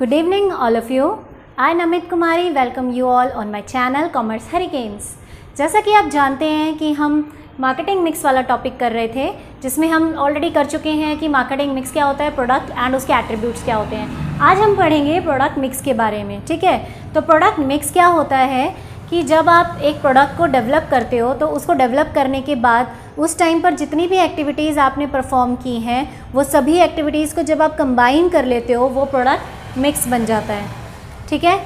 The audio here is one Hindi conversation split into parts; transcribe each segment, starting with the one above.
evening all of you I I Namit Kumari welcome you all on my channel commerce hurricanes जैसा कि आप जानते हैं कि हम मार्केटिंग मिक्स वाला टॉपिक कर रहे थे जिसमें हम ऑलरेडी कर चुके हैं कि मार्केटिंग मिक्स क्या होता है प्रोडक्ट एंड उसके एट्रीब्यूट्स क्या होते हैं आज हम पढ़ेंगे प्रोडक्ट मिक्स के बारे में ठीक है तो प्रोडक्ट मिक्स क्या होता है कि जब आप एक प्रोडक्ट को डेवलप करते हो तो उसको डेवलप करने के बाद उस टाइम पर जितनी भी एक्टिविटीज़ आपने परफॉर्म की हैं वो सभी एक्टिविटीज़ को जब आप कंबाइन कर लेते हो वो प्रोडक्ट मिक्स बन जाता है ठीक है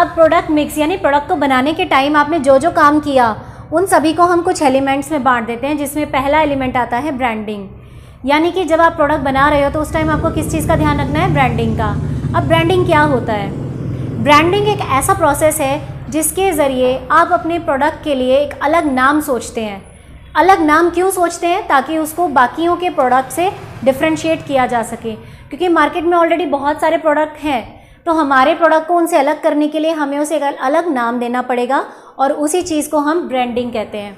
अब प्रोडक्ट मिक्स यानी प्रोडक्ट को बनाने के टाइम आपने जो जो काम किया उन सभी को हम कुछ एलिमेंट्स में बांट देते हैं जिसमें पहला एलिमेंट आता है ब्रांडिंग यानी कि जब आप प्रोडक्ट बना रहे हो तो उस टाइम आपको किस चीज़ का ध्यान रखना है ब्रांडिंग का अब ब्रांडिंग क्या होता है ब्रांडिंग एक ऐसा प्रोसेस है जिसके ज़रिए आप अपने प्रोडक्ट के लिए एक अलग नाम सोचते हैं अलग नाम क्यों सोचते हैं ताकि उसको बाकियों के प्रोडक्ट से डिफ्रेंशिएट किया जा सके क्योंकि मार्केट में ऑलरेडी बहुत सारे प्रोडक्ट हैं तो हमारे प्रोडक्ट को उनसे अलग करने के लिए हमें उसे एक अलग नाम देना पड़ेगा और उसी चीज़ को हम ब्रांडिंग कहते हैं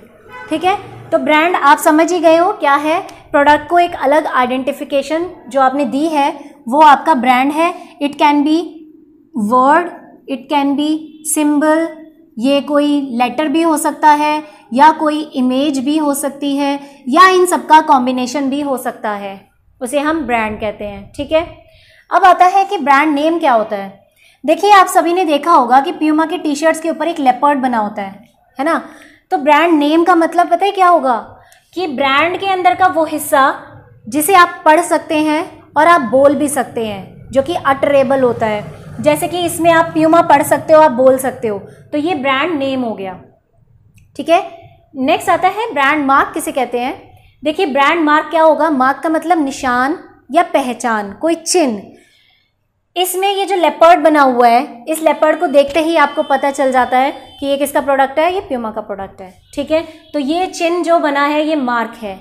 ठीक है तो ब्रांड आप समझ ही गए हो क्या है प्रोडक्ट को एक अलग आइडेंटिफिकेशन जो आपने दी है वो आपका ब्रांड है it can be word it can be symbol ये कोई लेटर भी हो सकता है या कोई इमेज भी हो सकती है या इन सब का कॉम्बिनेशन भी हो सकता है उसे हम ब्रांड कहते हैं ठीक है अब आता है कि ब्रांड नेम क्या होता है देखिए आप सभी ने देखा होगा कि प्यूमा के टी शर्ट्स के ऊपर एक लेपर्ड बना होता है है ना तो ब्रांड नेम का मतलब पता है क्या होगा कि ब्रांड के अंदर का वो हिस्सा जिसे आप पढ़ सकते हैं और आप बोल भी सकते हैं जो कि अटरेबल होता है जैसे कि इसमें आप प्यूमा पढ़ सकते हो आप बोल सकते हो तो ये ब्रांड नेम हो गया ठीक है नेक्स्ट आता है ब्रांड मार्क किसे कहते हैं देखिए ब्रांड मार्क क्या होगा मार्क का मतलब निशान या पहचान कोई चिन्ह इसमें ये जो लेपर्ड बना हुआ है इस लेपर्ड को देखते ही आपको पता चल जाता है कि ये किसका प्रोडक्ट है ये प्यूमा का प्रोडक्ट है ठीक है तो ये चिन्ह जो बना है ये मार्क है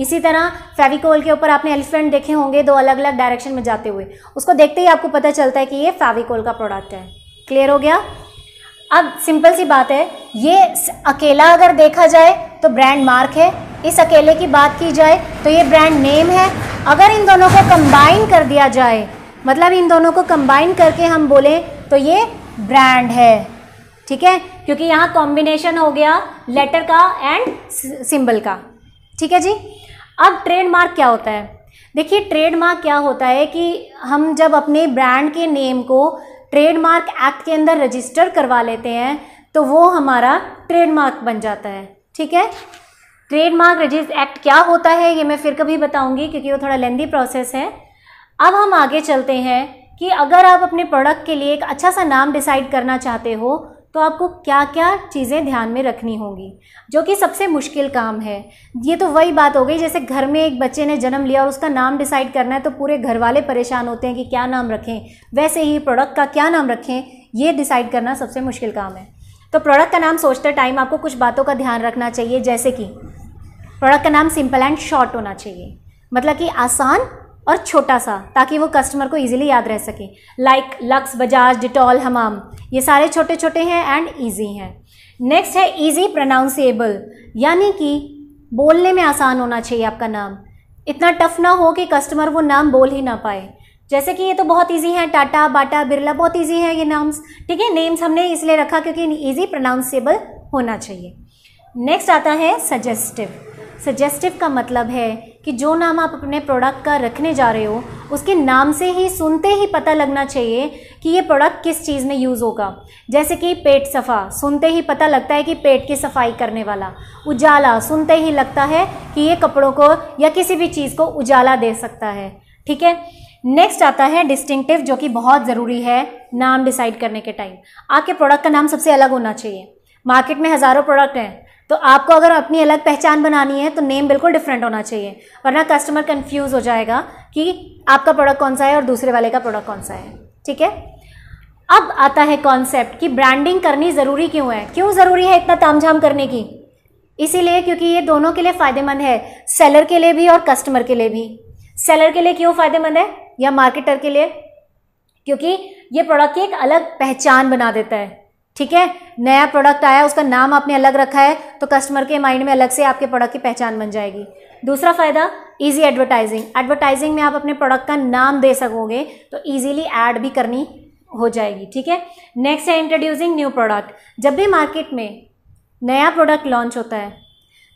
इसी तरह फेविकोल के ऊपर आपने एलिफेंट देखे होंगे दो अलग अलग डायरेक्शन में जाते हुए उसको देखते ही आपको पता चलता है कि ये फेविकोल का प्रोडक्ट है क्लियर हो गया अब सिंपल सी बात है ये अकेला अगर देखा जाए तो ब्रांड मार्क है इस अकेले की बात की जाए तो ये ब्रांड नेम है अगर इन दोनों को कंबाइन कर दिया जाए मतलब इन दोनों को कंबाइन करके हम बोलें तो ये ब्रांड है ठीक है क्योंकि यहाँ कॉम्बिनेशन हो गया लेटर का एंड सिंबल का ठीक है जी अब ट्रेडमार्क क्या होता है देखिए ट्रेडमार्क क्या होता है कि हम जब अपने ब्रांड के नेम को ट्रेडमार्क एक्ट के अंदर रजिस्टर करवा लेते हैं तो वो हमारा ट्रेडमार्क बन जाता है ठीक है ट्रेडमार्क रजिस्टर एक्ट क्या होता है ये मैं फिर कभी बताऊंगी क्योंकि वो थोड़ा लेंदी प्रोसेस है अब हम आगे चलते हैं कि अगर आप अपने प्रोडक्ट के लिए एक अच्छा सा नाम डिसाइड करना चाहते हो तो आपको क्या क्या चीज़ें ध्यान में रखनी होंगी जो कि सबसे मुश्किल काम है ये तो वही बात हो गई जैसे घर में एक बच्चे ने जन्म लिया और उसका नाम डिसाइड करना है तो पूरे घर वाले परेशान होते हैं कि क्या नाम रखें वैसे ही प्रोडक्ट का क्या नाम रखें ये डिसाइड करना सबसे मुश्किल काम है तो प्रोडक्ट का नाम सोचते टाइम आपको कुछ बातों का ध्यान रखना चाहिए जैसे कि प्रोडक्ट का नाम सिंपल एंड शॉर्ट होना चाहिए मतलब कि आसान और छोटा सा ताकि वो कस्टमर को इजीली याद रह सके लाइक लक्स बजाज डिटॉल हमाम ये सारे छोटे छोटे हैं एंड इजी हैं नेक्स्ट है इजी प्रनाउंसिएबल यानी कि बोलने में आसान होना चाहिए आपका नाम इतना टफ ना हो कि कस्टमर वो नाम बोल ही ना पाए जैसे कि ये तो बहुत इजी है टाटा बाटा बिरला बहुत ईजी है ये नाम्स ठीक है नेम्स हमने इसलिए रखा क्योंकि ईजी प्रनाउंसिएबल होना चाहिए नेक्स्ट आता है सजेस्टिव सजेस्टिव का मतलब है कि जो नाम आप अपने प्रोडक्ट का रखने जा रहे हो उसके नाम से ही सुनते ही पता लगना चाहिए कि ये प्रोडक्ट किस चीज़ में यूज़ होगा जैसे कि पेट सफ़ा सुनते ही पता लगता है कि पेट की सफाई करने वाला उजाला सुनते ही लगता है कि ये कपड़ों को या किसी भी चीज़ को उजाला दे सकता है ठीक है नेक्स्ट आता है डिस्टिंक्टिव जो कि बहुत ज़रूरी है नाम डिसाइड करने के टाइम आपके प्रोडक्ट का नाम सबसे अलग होना चाहिए मार्केट में हज़ारों प्रोडक्ट हैं तो आपको अगर अपनी अलग पहचान बनानी है तो नेम बिल्कुल डिफरेंट होना चाहिए वरना कस्टमर कंफ्यूज हो जाएगा कि आपका प्रोडक्ट कौन सा है और दूसरे वाले का प्रोडक्ट कौन सा है ठीक है अब आता है कॉन्सेप्ट कि ब्रांडिंग करनी ज़रूरी क्यों है क्यों ज़रूरी है इतना तामझाम करने की इसीलिए क्योंकि ये दोनों के लिए फ़ायदेमंद है सेलर के लिए भी और कस्टमर के लिए भी सेलर के लिए क्यों फ़ायदेमंद है या मार्केटर के लिए क्योंकि ये प्रोडक्ट की एक अलग पहचान बना देता है ठीक है नया प्रोडक्ट आया उसका नाम आपने अलग रखा है तो कस्टमर के माइंड में अलग से आपके प्रोडक्ट की पहचान बन जाएगी दूसरा फ़ायदा इजी एडवर्टाइजिंग एडवर्टाइजिंग में आप अपने प्रोडक्ट का नाम दे सकोगे तो ईजिली ऐड भी करनी हो जाएगी ठीक है नेक्स्ट है इंट्रोड्यूसिंग न्यू प्रोडक्ट जब भी मार्केट में नया प्रोडक्ट लॉन्च होता है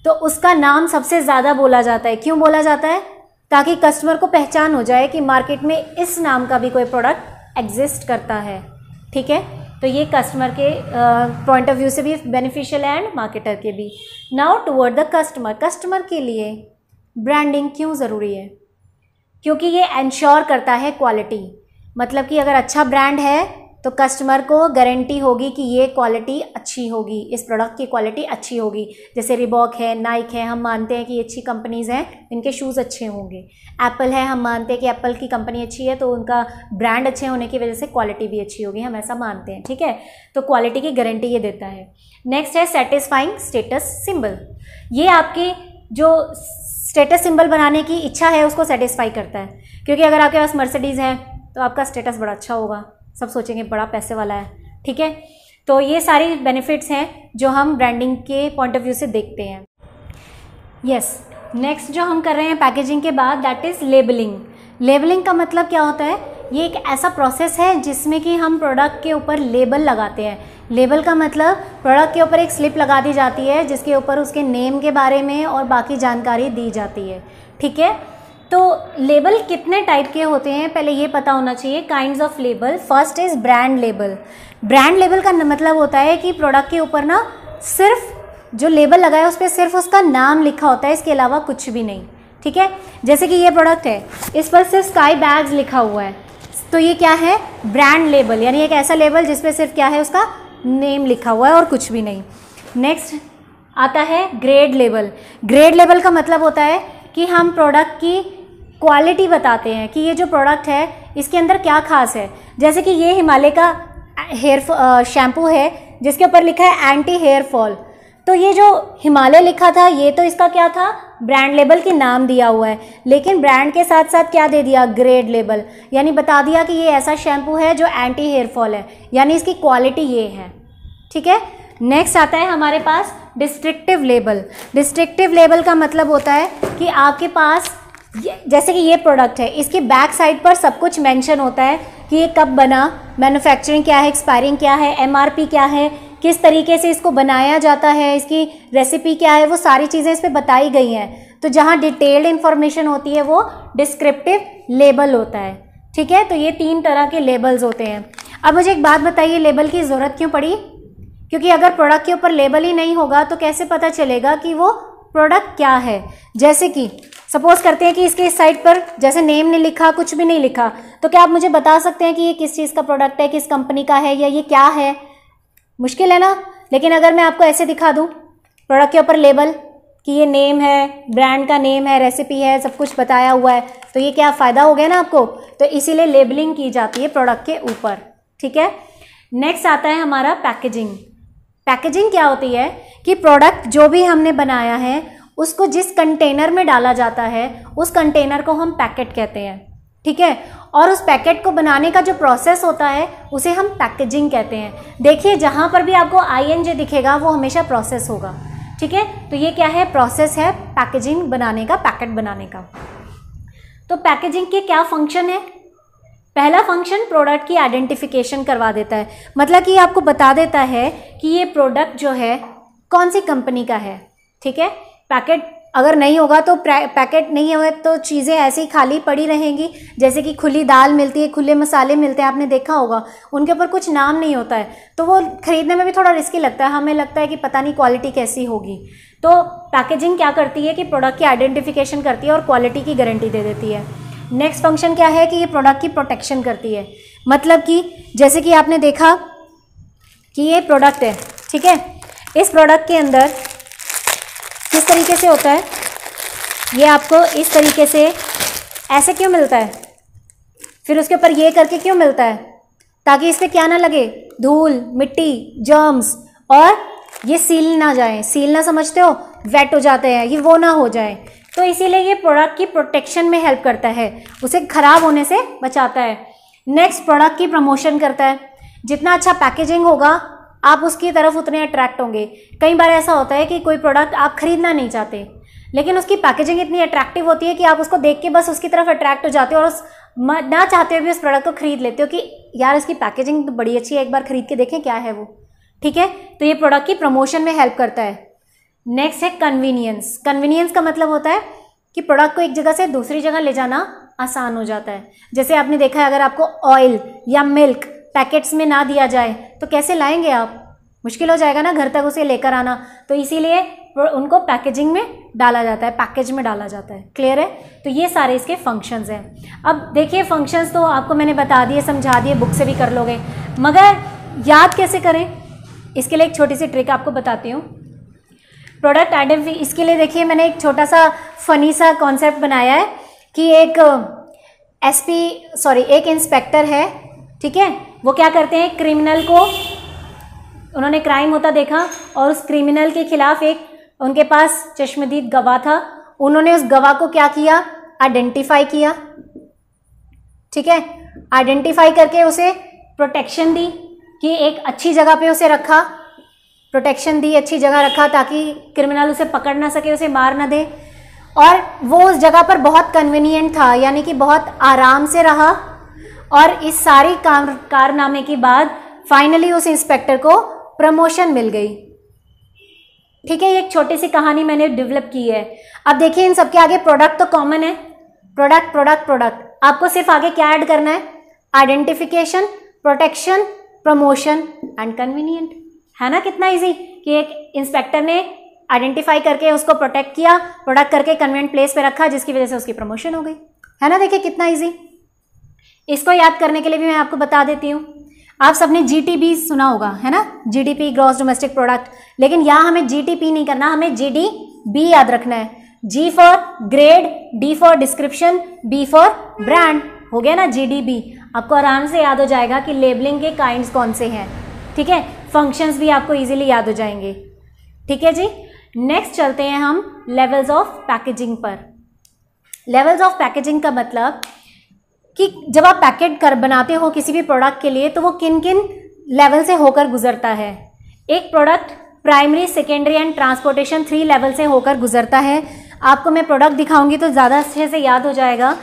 तो उसका नाम सबसे ज़्यादा बोला जाता है क्यों बोला जाता है ताकि कस्टमर को पहचान हो जाए कि मार्केट में इस नाम का भी कोई प्रोडक्ट एग्जिस्ट करता है ठीक है तो ये कस्टमर के पॉइंट ऑफ व्यू से भी बेनिफिशियल है एंड मार्केटर के भी now toward the customer customer के लिए ब्रांडिंग क्यों ज़रूरी है क्योंकि ये इंश्योर करता है क्वालिटी मतलब कि अगर अच्छा ब्रांड है तो कस्टमर को गारंटी होगी कि ये क्वालिटी अच्छी होगी इस प्रोडक्ट की क्वालिटी अच्छी होगी जैसे रिबॉक है नाइक है हम मानते हैं कि अच्छी कंपनीज़ हैं इनके शूज़ अच्छे होंगे एप्पल है हम मानते हैं कि एप्पल की कंपनी अच्छी है तो उनका ब्रांड अच्छे होने की वजह से क्वालिटी भी अच्छी होगी हम ऐसा मानते हैं ठीक है तो क्वालिटी की गारंटी ये देता है नेक्स्ट है सेटिस्फाइंग स्टेटस सिंबल ये आपके जो स्टेटस सिंबल बनाने की इच्छा है उसको सेटिस्फाई करता है क्योंकि अगर आपके पास मर्सडीज़ हैं तो आपका स्टेटस बड़ा अच्छा होगा सब सोचेंगे बड़ा पैसे वाला है ठीक है तो ये सारे बेनिफिट्स हैं जो हम ब्रांडिंग के पॉइंट ऑफ व्यू से देखते हैं यस नेक्स्ट जो हम कर रहे हैं पैकेजिंग के बाद दैट इज़ लेबलिंग लेबलिंग का मतलब क्या होता है ये एक ऐसा प्रोसेस है जिसमें कि हम प्रोडक्ट के ऊपर लेबल लगाते हैं लेबल का मतलब प्रोडक्ट के ऊपर एक स्लिप लगा दी जाती है जिसके ऊपर उसके नेम के बारे में और बाकी जानकारी दी जाती है ठीक है तो लेबल कितने टाइप के होते हैं पहले ये पता होना चाहिए kind of label first is brand label brand label का मतलब होता है कि प्रोडक्ट के ऊपर ना सिर्फ जो लेबल लगा है उस पर सिर्फ उसका नाम लिखा होता है इसके अलावा कुछ भी नहीं ठीक है जैसे कि ये प्रोडक्ट है इस पर सिर्फ स्काई बैग्स लिखा हुआ है तो ये क्या है ब्रांड लेबल यानी एक ऐसा लेबल जिसपे सिर्फ क्या है उसका नेम लिखा हुआ है और कुछ भी नहीं नेक्स्ट आता है ग्रेड लेबल ग्रेड लेबल का मतलब होता है कि हम प्रोडक्ट की क्वालिटी बताते हैं कि ये जो प्रोडक्ट है इसके अंदर क्या खास है जैसे कि ये हिमालय का हेयर शैम्पू है जिसके ऊपर लिखा है एंटी हेयर फॉल तो ये जो हिमालय लिखा था ये तो इसका क्या था ब्रांड लेबल के नाम दिया हुआ है लेकिन ब्रांड के साथ साथ क्या दे दिया ग्रेड लेबल यानी बता दिया कि ये ऐसा शैम्पू है जो एंटी हेयर फॉल है यानी इसकी क्वालिटी ये है ठीक है नेक्स्ट आता है हमारे पास डिस्ट्रिक्टिव लेबल डिस्ट्रिक्टिव लेबल का मतलब होता है कि आपके पास ये जैसे कि ये प्रोडक्ट है इसके बैक साइड पर सब कुछ मेंशन होता है कि ये कब बना मैन्युफैक्चरिंग क्या है एक्सपायरिंग क्या है एमआरपी क्या है किस तरीके से इसको बनाया जाता है इसकी रेसिपी क्या है वो सारी चीज़ें इस पर बताई गई हैं तो जहाँ डिटेल्ड इन्फॉर्मेशन होती है वो डिस्क्रिप्टिव लेबल होता है ठीक है तो ये तीन तरह के लेबल्स होते हैं अब मुझे एक बात बताइए लेबल की ज़रूरत क्यों पड़ी क्योंकि अगर प्रोडक्ट के ऊपर लेबल ही नहीं होगा तो कैसे पता चलेगा कि वो प्रोडक्ट क्या है जैसे कि सपोज करते हैं कि इसके इस साइड पर जैसे नेम नहीं लिखा कुछ भी नहीं लिखा तो क्या आप मुझे बता सकते हैं कि ये किस चीज़ का प्रोडक्ट है किस कंपनी का है या ये क्या है मुश्किल है ना लेकिन अगर मैं आपको ऐसे दिखा दूँ प्रोडक्ट के ऊपर लेबल कि ये नेम है ब्रांड का नेम है रेसिपी है सब कुछ बताया हुआ है तो ये क्या फ़ायदा हो गया ना आपको तो इसीलिए लेबलिंग की जाती है प्रोडक्ट के ऊपर ठीक है नेक्स्ट आता है हमारा पैकेजिंग पैकेजिंग क्या होती है कि प्रोडक्ट जो भी हमने बनाया है उसको जिस कंटेनर में डाला जाता है उस कंटेनर को हम पैकेट कहते हैं ठीक है और उस पैकेट को बनाने का जो प्रोसेस होता है उसे हम पैकेजिंग कहते हैं देखिए जहाँ पर भी आपको आई दिखेगा वो हमेशा प्रोसेस होगा ठीक है तो ये क्या है प्रोसेस है पैकेजिंग बनाने का पैकेट बनाने का तो पैकेजिंग के क्या फंक्शन है पहला फंक्शन प्रोडक्ट की आइडेंटिफिकेशन करवा देता है मतलब कि आपको बता देता है कि ये प्रोडक्ट जो है कौन सी कंपनी का है ठीक है पैकेट अगर नहीं होगा तो पैकेट नहीं होगा तो चीज़ें ऐसे ही खाली पड़ी रहेंगी जैसे कि खुली दाल मिलती है खुले मसाले मिलते हैं आपने देखा होगा उनके ऊपर कुछ नाम नहीं होता है तो वो ख़रीदने में भी थोड़ा रिस्की लगता है हमें लगता है कि पता नहीं क्वालिटी कैसी होगी तो पैकेजिंग क्या करती है कि प्रोडक्ट की आइडेंटिफिकेशन करती है और क्वालिटी की गारंटी दे देती है नेक्स्ट फंक्शन क्या है कि ये प्रोडक्ट की प्रोटेक्शन करती है मतलब कि जैसे कि आपने देखा कि ये प्रोडक्ट है ठीक है इस प्रोडक्ट के अंदर किस तरीके से होता है ये आपको इस तरीके से ऐसे क्यों मिलता है फिर उसके ऊपर ये करके क्यों मिलता है ताकि इस पर क्या ना लगे धूल मिट्टी जर्म्स और ये सील ना जाए सील ना समझते हो वेट हो जाते हैं ये वो ना हो जाए तो इसीलिए ये प्रोडक्ट की प्रोटेक्शन में हेल्प करता है उसे ख़राब होने से बचाता है नेक्स्ट प्रोडक्ट की प्रमोशन करता है जितना अच्छा पैकेजिंग होगा आप उसकी तरफ उतने अट्रैक्ट होंगे कई बार ऐसा होता है कि कोई प्रोडक्ट आप खरीदना नहीं चाहते लेकिन उसकी पैकेजिंग इतनी अट्रैक्टिव होती है कि आप उसको देख के बस उसकी तरफ अट्रैक्ट हो जाते हो और उस ना चाहते हुए भी उस प्रोडक्ट को खरीद लेते हो कि यार इसकी पैकेजिंग तो बड़ी अच्छी है एक बार खरीद के देखें क्या है वो ठीक है तो ये प्रोडक्ट की प्रमोशन में हेल्प करता है नेक्स्ट है कन्वीनियंस कन्वीनियंस का मतलब होता है कि प्रोडक्ट को एक जगह से दूसरी जगह ले जाना आसान हो जाता है जैसे आपने देखा है अगर आपको ऑयल या मिल्क पैकेट्स में ना दिया जाए तो कैसे लाएंगे आप मुश्किल हो जाएगा ना घर तक उसे लेकर आना तो इसीलिए उनको पैकेजिंग में डाला जाता है पैकेज में डाला जाता है क्लियर है तो ये सारे इसके फंक्शंस हैं अब देखिए फंक्शंस तो आपको मैंने बता दिए समझा दिए बुक से भी कर लोगे मगर याद कैसे करें इसके लिए एक छोटी सी ट्रिक आपको बताती हूँ प्रोडक्ट आइडेंटिफी इसके लिए देखिए मैंने एक छोटा सा फनी सा कॉन्सेप्ट बनाया है कि एक एसपी uh, सॉरी एक इंस्पेक्टर है ठीक है वो क्या करते हैं क्रिमिनल को उन्होंने क्राइम होता देखा और उस क्रिमिनल के खिलाफ एक उनके पास चश्मदीद गवाह था उन्होंने उस गवाह को क्या किया आइडेंटिफाई किया ठीक है आइडेंटिफाई करके उसे प्रोटेक्शन दी कि एक अच्छी जगह पे उसे रखा प्रोटेक्शन दी अच्छी जगह रखा ताकि क्रिमिनल उसे पकड़ ना सके उसे मार ना दे और वो उस जगह पर बहुत कन्वीनियंट था यानी कि बहुत आराम से रहा और इस सारी काम कारनामे के बाद फाइनली उस इंस्पेक्टर को प्रमोशन मिल गई ठीक है ये एक छोटी सी कहानी मैंने डेवलप की है अब देखिए इन सबके आगे प्रोडक्ट तो कॉमन है प्रोडक्ट प्रोडक्ट प्रोडक्ट आपको सिर्फ आगे क्या ऐड करना है identification protection promotion and convenient है ना कितना इजी कि एक इंस्पेक्टर ने आइडेंटिफाई करके उसको प्रोटेक्ट किया प्रोडक्ट करके कन्वेंट प्लेस पे रखा जिसकी वजह से उसकी प्रमोशन हो गई है ना देखिए कितना इजी इसको याद करने के लिए भी मैं आपको बता देती हूँ आप सबने जी सुना होगा है ना जी ग्रॉस डोमेस्टिक प्रोडक्ट लेकिन यहाँ हमें जी नहीं करना हमें जी याद रखना है G for grade D for description B for brand हो गया ना जी आपको आराम से याद हो जाएगा कि लेबलिंग के काइंड कौन से हैं ठीक है फंक्शंस भी आपको इजीली याद हो जाएंगे ठीक है जी नेक्स्ट चलते हैं हम लेवल्स ऑफ पैकेजिंग पर लेवल्स ऑफ पैकेजिंग का मतलब कि जब आप पैकेट कर बनाते हो किसी भी प्रोडक्ट के लिए तो वो किन किन लेवल से होकर गुजरता है एक product primary secondary and transportation three level से होकर गुजरता है आपको मैं प्रोडक्ट दिखाऊंगी तो ज़्यादा अच्छे से याद हो जाएगा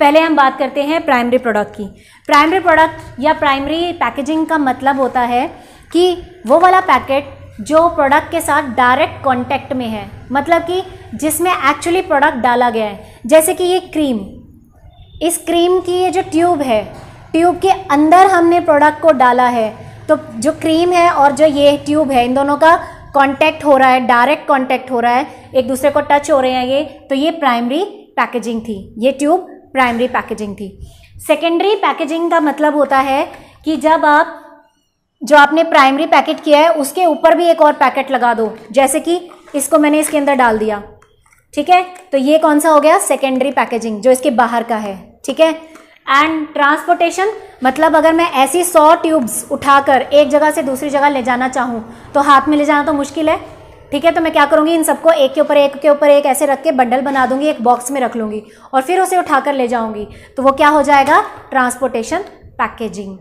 पहले हम बात करते हैं प्राइमरी प्रोडक्ट की प्राइमरी प्रोडक्ट या प्राइमरी पैकेजिंग का मतलब होता है कि वो वाला पैकेट जो प्रोडक्ट के साथ डायरेक्ट कॉन्टैक्ट में है मतलब कि जिसमें एक्चुअली प्रोडक्ट डाला गया है जैसे कि ये क्रीम इस क्रीम की ये जो ट्यूब है ट्यूब के अंदर हमने प्रोडक्ट को डाला है तो जो क्रीम है और जो ये ट्यूब है इन दोनों का कांटेक्ट हो रहा है डायरेक्ट कांटेक्ट हो रहा है एक दूसरे को टच हो रहे हैं ये तो ये प्राइमरी पैकेजिंग थी ये ट्यूब प्राइमरी पैकेजिंग थी सेकेंडरी पैकेजिंग का मतलब होता है कि जब आप जो आपने प्राइमरी पैकेट किया है उसके ऊपर भी एक और पैकेट लगा दो जैसे कि इसको मैंने इसके अंदर डाल दिया ठीक है तो ये कौन सा हो गया सेकेंडरी पैकेजिंग जो इसके बाहर का है ठीक है एंड ट्रांसपोर्टेशन मतलब अगर मैं ऐसी सौ ट्यूब्स उठाकर एक जगह से दूसरी जगह ले जाना चाहूँ तो हाथ में ले जाना तो मुश्किल है ठीक है तो मैं क्या करूँगी इन सबको एक के ऊपर एक के ऊपर एक ऐसे रख के बंडल बना दूंगी एक बॉक्स में रख लूँगी और फिर उसे उठाकर ले जाऊँगी तो वो क्या हो जाएगा ट्रांसपोर्टेशन पैकेजिंग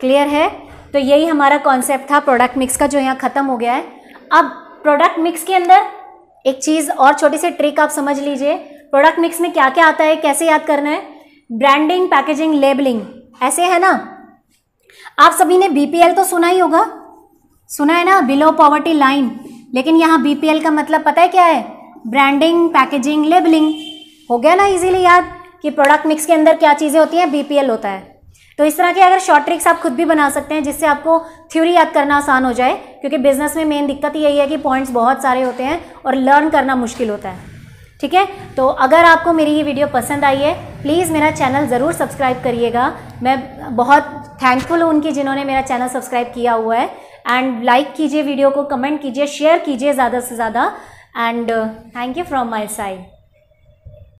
क्लियर है तो यही हमारा कॉन्सेप्ट था प्रोडक्ट मिक्स का जो यहाँ ख़त्म हो गया है अब प्रोडक्ट मिक्स के अंदर एक चीज़ और छोटी सी ट्रिक आप समझ लीजिए प्रोडक्ट मिक्स में क्या क्या आता है कैसे याद करना है ब्रांडिंग पैकेजिंग लेबलिंग ऐसे है ना आप सभी ने बीपीएल तो सुना ही होगा सुना है ना बिलो पॉवर्टी लाइन लेकिन यहाँ बीपीएल का मतलब पता है क्या है ब्रांडिंग पैकेजिंग लेबलिंग हो गया ना इजीली याद कि प्रोडक्ट मिक्स के अंदर क्या चीज़ें होती हैं बीपीएल होता है तो इस तरह के अगर शॉर्ट ट्रिक्स आप खुद भी बना सकते हैं जिससे आपको थ्योरी याद करना आसान हो जाए क्योंकि बिजनेस में मेन दिक्कत यही है कि पॉइंट्स बहुत सारे होते हैं और लर्न करना मुश्किल होता है ठीक है तो अगर आपको मेरी ये वीडियो पसंद आई है प्लीज़ मेरा चैनल ज़रूर सब्सक्राइब करिएगा मैं बहुत थैंकफुल हूँ उनकी जिन्होंने मेरा चैनल सब्सक्राइब किया हुआ है एंड लाइक कीजिए वीडियो को कमेंट कीजिए शेयर कीजिए ज़्यादा से ज़्यादा and thank you from my side